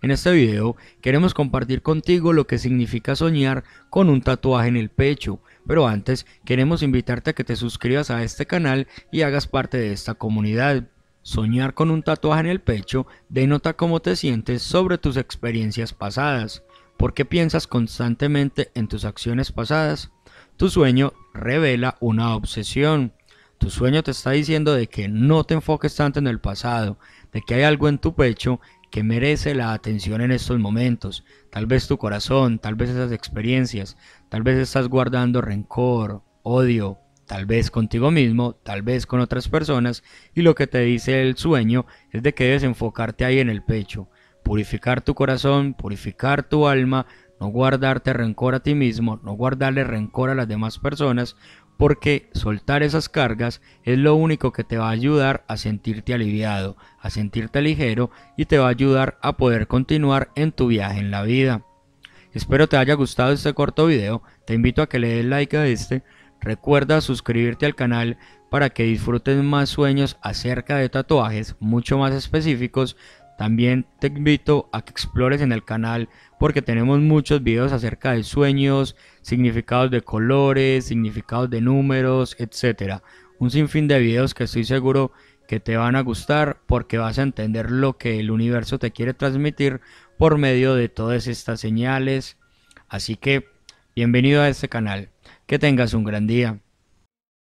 En este video queremos compartir contigo lo que significa soñar con un tatuaje en el pecho, pero antes queremos invitarte a que te suscribas a este canal y hagas parte de esta comunidad. Soñar con un tatuaje en el pecho denota cómo te sientes sobre tus experiencias pasadas, por qué piensas constantemente en tus acciones pasadas. Tu sueño revela una obsesión. Tu sueño te está diciendo de que no te enfoques tanto en el pasado, de que hay algo en tu pecho que merece la atención en estos momentos. Tal vez tu corazón, tal vez esas experiencias, tal vez estás guardando rencor, odio, tal vez contigo mismo, tal vez con otras personas, y lo que te dice el sueño es de que debes enfocarte ahí en el pecho, purificar tu corazón, purificar tu alma, no guardarte rencor a ti mismo, no guardarle rencor a las demás personas, porque soltar esas cargas es lo único que te va a ayudar a sentirte aliviado, a sentirte ligero y te va a ayudar a poder continuar en tu viaje en la vida. Espero te haya gustado este corto video, te invito a que le des like a este, recuerda suscribirte al canal para que disfrutes más sueños acerca de tatuajes mucho más específicos también te invito a que explores en el canal porque tenemos muchos videos acerca de sueños, significados de colores, significados de números, etc. Un sinfín de videos que estoy seguro que te van a gustar porque vas a entender lo que el universo te quiere transmitir por medio de todas estas señales. Así que, bienvenido a este canal. Que tengas un gran día.